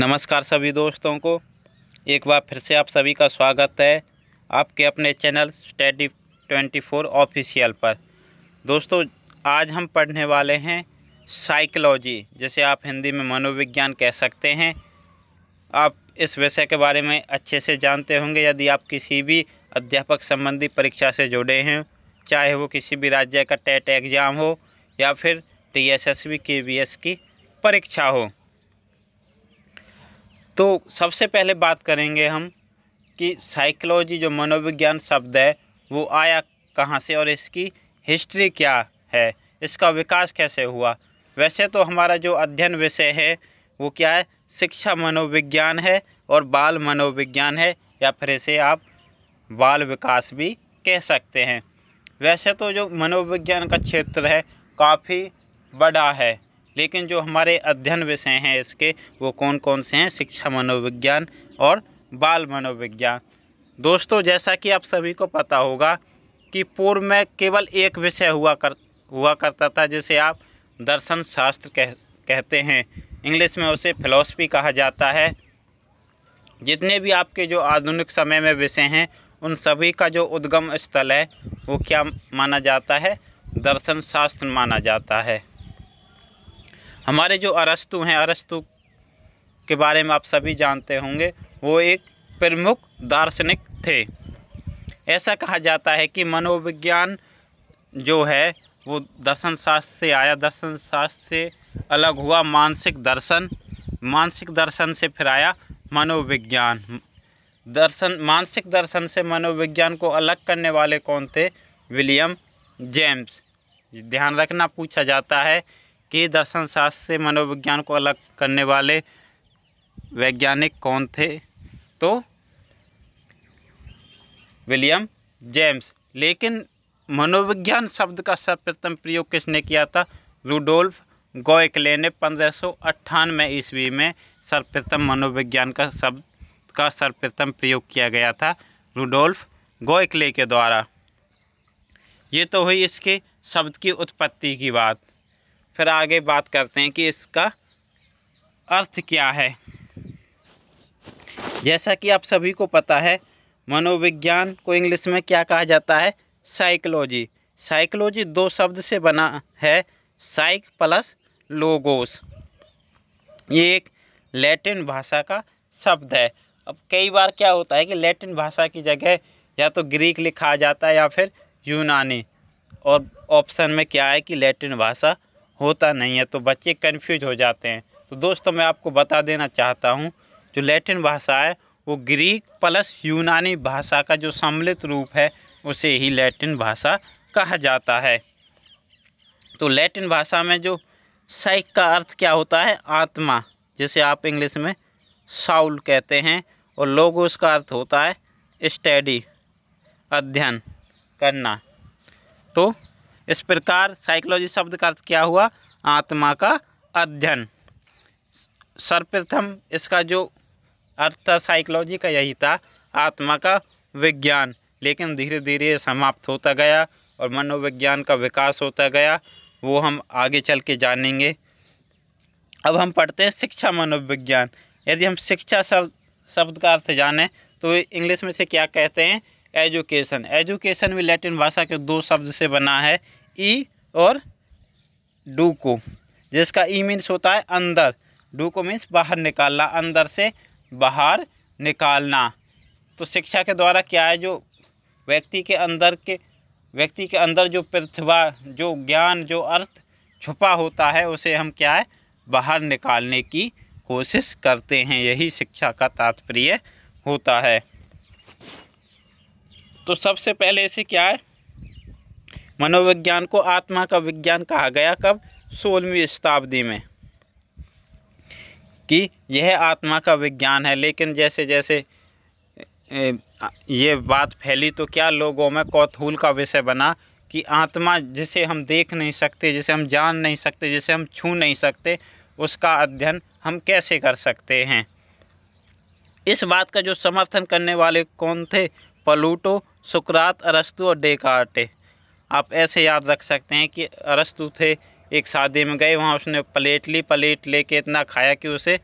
नमस्कार सभी दोस्तों को एक बार फिर से आप सभी का स्वागत है आपके अपने channel study twenty four official पर दोस्तों आज हम पढ़ने वाले हैं साइकोलॉजी जिसे आप हिंदी में मनोविज्ञान कह सकते हैं आप इस विषय के बारे में अच्छे से जानते होंगे यदि आप किसी भी अध्यापक संबंधी परीक्षा से जुड़े हैं चाहे वो किसी भी राज्य का टेट एग्ज़ाम हो या फिर T S S V K B S की परीक्षा हो तो सबसे पहले बात करेंगे हम कि साइकोलॉजी जो मनोविज्ञान शब्द है वो आया कहाँ से और इसकी हिस्ट्री क्या है इसका विकास कैसे हुआ वैसे तो हमारा जो अध्ययन विषय है वो क्या है शिक्षा मनोविज्ञान है और बाल मनोविज्ञान है या फिर इसे आप बाल विकास भी कह सकते हैं वैसे तो जो मनोविज्ञान का क्षेत्र है काफ़ी बड़ा है लेकिन जो हमारे अध्ययन विषय हैं इसके वो कौन कौन से हैं शिक्षा मनोविज्ञान और बाल मनोविज्ञान दोस्तों जैसा कि आप सभी को पता होगा कि पूर्व में केवल एक विषय हुआ कर हुआ करता था जिसे आप दर्शन शास्त्र कह कहते हैं इंग्लिश में उसे फिलॉसफी कहा जाता है जितने भी आपके जो आधुनिक समय में विषय हैं उन सभी का जो उद्गम स्थल है वो क्या माना जाता है दर्शन शास्त्र माना जाता है हमारे जो अरस्तु हैं अरस्तु के बारे में आप सभी जानते होंगे वो एक प्रमुख दार्शनिक थे ऐसा कहा जाता है कि मनोविज्ञान जो है वो दर्शन शास्त्र से आया दर्शन शास्त्र से अलग हुआ मानसिक दर्शन मानसिक दर्शन से फिर आया मनोविज्ञान दर्शन मानसिक दर्शन से मनोविज्ञान को अलग करने वाले कौन थे विलियम जेम्स ध्यान रखना पूछा जाता है कि दर्शन शास्त्र से मनोविज्ञान को अलग करने वाले वैज्ञानिक कौन थे तो विलियम जेम्स लेकिन मनोविज्ञान शब्द का सर्वप्रथम प्रयोग किसने किया था रूडोल्फ गोयकले ने पंद्रह सौ अट्ठानवे ईस्वी में सर्वप्रथम मनोविज्ञान का शब्द का सर्वप्रथम प्रयोग किया गया था रूडोल्फ गोयकले के द्वारा ये तो हुई इसके शब्द की उत्पत्ति की बात फिर आगे बात करते हैं कि इसका अर्थ क्या है जैसा कि आप सभी को पता है मनोविज्ञान को इंग्लिश में क्या कहा जाता है साइकोलॉजी साइकोलॉजी दो शब्द से बना है साइक प्लस लोगोस ये एक लैटिन भाषा का शब्द है अब कई बार क्या होता है कि लैटिन भाषा की जगह या तो ग्रीक लिखा जाता है या फिर यूनानी और ऑप्शन में क्या है कि लैटिन भाषा होता नहीं है तो बच्चे कन्फ्यूज हो जाते हैं तो दोस्तों मैं आपको बता देना चाहता हूँ जो लैटिन भाषा है वो ग्रीक प्लस यूनानी भाषा का जो सम्मिलित रूप है उसे ही लैटिन भाषा कहा जाता है तो लैटिन भाषा में जो साइक का अर्थ क्या होता है आत्मा जिसे आप इंग्लिश में साउल कहते हैं और लोगों उसका अर्थ होता है स्टडी अध्ययन करना तो इस प्रकार साइकोलॉजी शब्द का अर्थ क्या हुआ आत्मा का अध्ययन सर्वप्रथम इसका जो अर्थ था साइकोलॉजी का यही था आत्मा का विज्ञान लेकिन धीरे धीरे समाप्त होता गया और मनोविज्ञान का विकास होता गया वो हम आगे चल के जानेंगे अब हम पढ़ते हैं शिक्षा मनोविज्ञान यदि हम शिक्षा शब्द शब्द का अर्थ जाने तो इंग्लिश में से क्या कहते हैं एजुकेशन एजुकेशन भी लैटिन भाषा के दो शब्द से बना है ई और डू को जिसका ई मीन्स होता है अंदर डू को मीन्स बाहर निकालना अंदर से बाहर निकालना तो शिक्षा के द्वारा क्या है जो व्यक्ति के अंदर के व्यक्ति के अंदर जो प्रतिभा जो ज्ञान जो अर्थ छुपा होता है उसे हम क्या है बाहर निकालने की कोशिश करते हैं यही शिक्षा का तात्पर्य होता है तो सबसे पहले इसे क्या है मनोविज्ञान को आत्मा का विज्ञान कहा गया कब सोलहवीं शताब्दी में कि यह आत्मा का विज्ञान है लेकिन जैसे जैसे ये बात फैली तो क्या लोगों में कौतूहल का विषय बना कि आत्मा जिसे हम देख नहीं सकते जिसे हम जान नहीं सकते जिसे हम छू नहीं सकते उसका अध्ययन हम कैसे कर सकते हैं इस बात का जो समर्थन करने वाले कौन थे पलूटो सुकरात अरस्तु और डेकार्टे आप ऐसे याद रख सकते हैं कि अरस्तु थे एक शादी में गए वहाँ उसने प्लेट ली प्लेट लेके इतना खाया कि उसे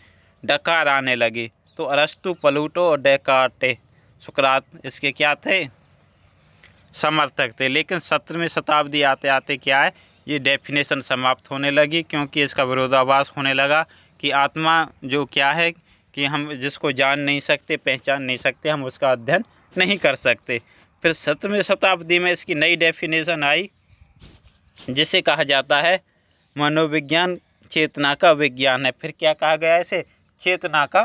डकार आने लगी तो अरस्तु पलूटो और डेकाटे सुकरात इसके क्या थे समर्थक थे लेकिन सत्रहवीं शताब्दी आते आते क्या है ये डेफिनेशन समाप्त होने लगी क्योंकि इसका विरोधाभास होने लगा कि आत्मा जो क्या है कि हम जिसको जान नहीं सकते पहचान नहीं सकते हम उसका अध्ययन नहीं कर सकते फिर सत्रहवीं शताब्दी में इसकी नई डेफिनेशन आई जिसे कहा जाता है मनोविज्ञान चेतना का विज्ञान है फिर क्या कहा गया इसे चेतना का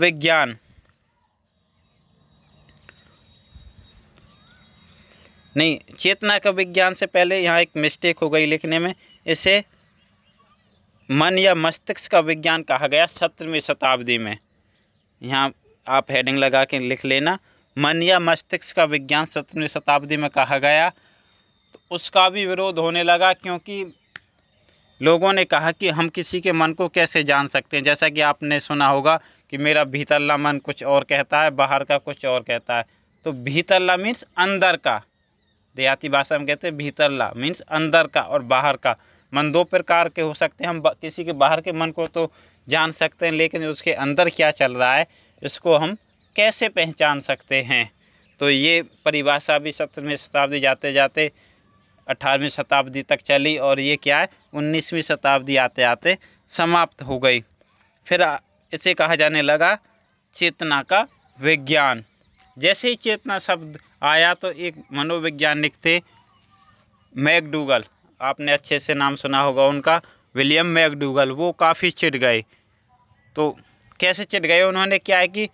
विज्ञान नहीं चेतना का विज्ञान से पहले यहाँ एक मिस्टेक हो गई लिखने में इसे मन या मस्तिष्क का विज्ञान कहा गया सत्रहवीं शताब्दी में यहाँ आप हेडिंग लगा के लिख लेना मन या मस्तिष्क का विज्ञान सत्रहवीं शताब्दी में कहा गया तो उसका भी विरोध होने लगा क्योंकि लोगों ने कहा कि हम किसी के मन को कैसे जान सकते हैं जैसा कि आपने सुना होगा कि मेरा भीतरला मन कुछ और कहता है बाहर का कुछ और कहता है तो भीतरला मीन्स अंदर का देहाती भाषा में कहते हैं भीतरला मीन्स अंदर का और बाहर का मन दो प्रकार के हो सकते हैं हम किसी के बाहर के मन को तो जान सकते हैं लेकिन उसके अंदर क्या चल रहा है इसको हम कैसे पहचान सकते हैं तो ये परिभाषा भी सत्रहवीं शताब्दी जाते जाते अठारहवीं शताब्दी तक चली और ये क्या है उन्नीसवीं शताब्दी आते आते समाप्त हो गई फिर इसे कहा जाने लगा चेतना का विज्ञान जैसे ही चेतना शब्द आया तो एक मनोवैज्ञानिक थे मैकडूगल आपने अच्छे से नाम सुना होगा उनका विलियम मैकडूगल वो काफ़ी चिढ़ गए तो कैसे चिढ़ गए उन्होंने क्या है कि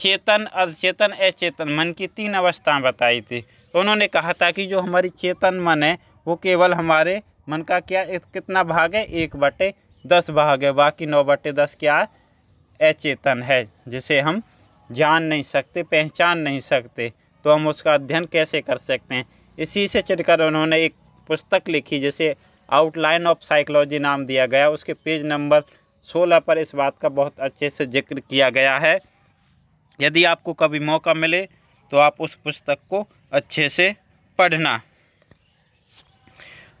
चेतन अचेतन अचेतन मन की तीन अवस्थाएं बताई थी तो उन्होंने कहा था कि जो हमारी चेतन मन है वो केवल हमारे मन का क्या कितना भाग है एक बटे दस भाग है बाकी नौ बटे दस क्या है अचेतन है जिसे हम जान नहीं सकते पहचान नहीं सकते तो हम उसका अध्ययन कैसे कर सकते हैं इसी से चढ़कर उन्होंने एक पुस्तक लिखी जिसे आउटलाइन ऑफ साइकोलॉजी नाम दिया गया उसके पेज नंबर सोलह पर इस बात का बहुत अच्छे से जिक्र किया गया है यदि आपको कभी मौका मिले तो आप उस पुस्तक को अच्छे से पढ़ना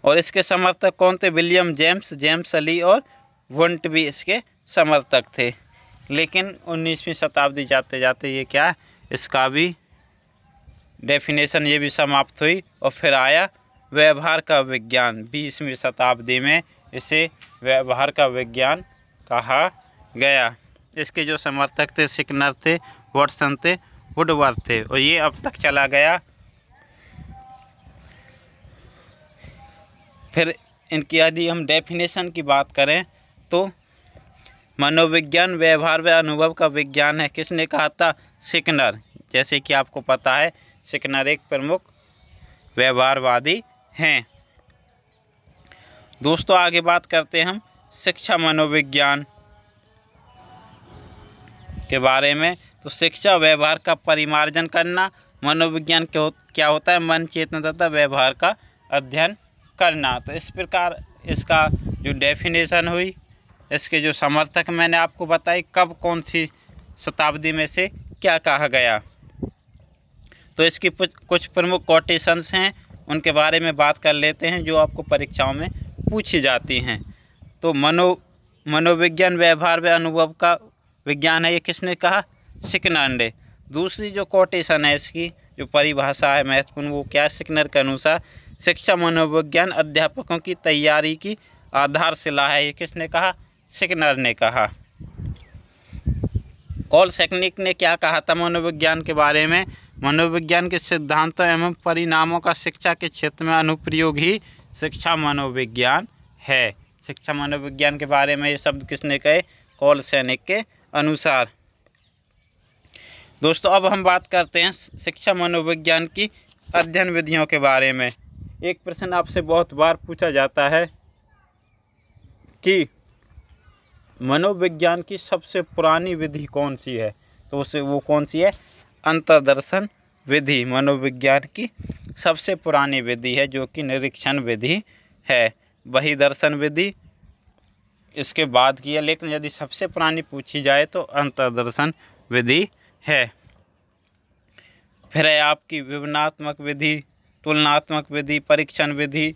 और इसके समर्थक कौन थे विलियम जेम्स जेम्स अली और वंट भी इसके समर्थक थे लेकिन 19वीं शताब्दी जाते जाते ये क्या इसका भी डेफिनेशन ये भी समाप्त हुई और फिर आया व्यवहार का विज्ञान बीसवीं शताब्दी में इसे व्यवहार का विज्ञान कहा गया इसके जो समर्थक थे सिकनर थे वॉटसन थे वुडवर्थ थे और ये अब तक चला गया फिर इनकी यदि हम डेफिनेशन की बात करें तो मनोविज्ञान व्यवहार व अनुभव का विज्ञान है किसने कहा था सिकनर जैसे कि आपको पता है सिकनर एक प्रमुख व्यवहारवादी हैं दोस्तों आगे बात करते हैं हम शिक्षा मनोविज्ञान के बारे में तो शिक्षा व्यवहार का परिमार्जन करना मनोविज्ञान हो, क्या होता है मन चेतना तथा व्यवहार का अध्ययन करना तो इस प्रकार इसका जो डेफिनेशन हुई इसके जो समर्थक मैंने आपको बताई कब कौन सी शताब्दी में से क्या कहा गया तो इसकी कुछ प्रमुख कोटेशंस हैं उनके बारे में बात कर लेते हैं जो आपको परीक्षाओं में पूछी जाती हैं तो मनो मनोविज्ञान व्यवहार व अनुभव का विज्ञान है ये किसने कहा सिकनर दूसरी जो कोटेशन है इसकी जो परिभाषा है महत्वपूर्ण वो क्या सिकनर के अनुसार शिक्षा मनोविज्ञान अध्यापकों की तैयारी की आधारशिला है ये किसने कहा सिकनर ने कहा कॉल सेक्निक ने क्या कहा था मनोविज्ञान के बारे में मनोविज्ञान के सिद्धांतों एवं परिणामों का शिक्षा के क्षेत्र में अनुप्रयोग ही शिक्षा मनोविज्ञान है शिक्षा मनोविज्ञान के बारे में ये शब्द किसने कहे कॉल सैनिक के अनुसार दोस्तों अब हम बात करते हैं शिक्षा मनोविज्ञान की अध्ययन विधियों के बारे में एक प्रश्न आपसे बहुत बार पूछा जाता है कि मनोविज्ञान की सबसे पुरानी विधि कौन सी है तो उसे वो कौन सी है अंतर्दर्शन विधि मनोविज्ञान की सबसे पुरानी विधि है जो कि निरीक्षण विधि है वही दर्शन विधि इसके बाद की है लेकिन यदि सबसे पुरानी पूछी जाए तो अंतर्दर्शन विधि है फिर है आपकी विवनात्मक विधि तुलनात्मक विधि परीक्षण विधि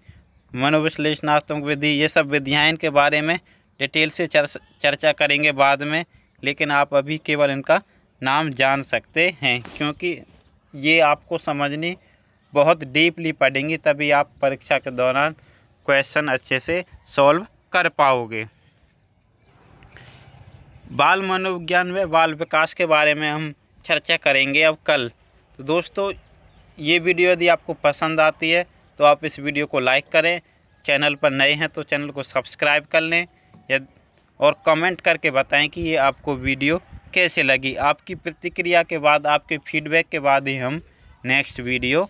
मनोविश्लेषणात्मक विधि ये सब विधियाँ इनके बारे में डिटेल से चर्चा करेंगे बाद में लेकिन आप अभी केवल इनका नाम जान सकते हैं क्योंकि ये आपको समझनी बहुत डीपली पढ़ेंगी तभी आप परीक्षा के दौरान क्वेश्चन अच्छे से सॉल्व कर पाओगे बाल मनोविज्ञान में बाल विकास के बारे में हम चर्चा करेंगे अब कल तो दोस्तों ये वीडियो यदि आपको पसंद आती है तो आप इस वीडियो को लाइक करें चैनल पर नए हैं तो चैनल को सब्सक्राइब कर लें और कमेंट करके बताएं कि ये आपको वीडियो कैसे लगी आपकी प्रतिक्रिया के बाद आपके फीडबैक के बाद ही हम नेक्स्ट वीडियो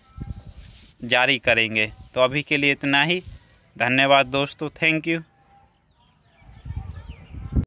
जारी करेंगे तो अभी के लिए इतना ही धन्यवाद दोस्तों थैंक यू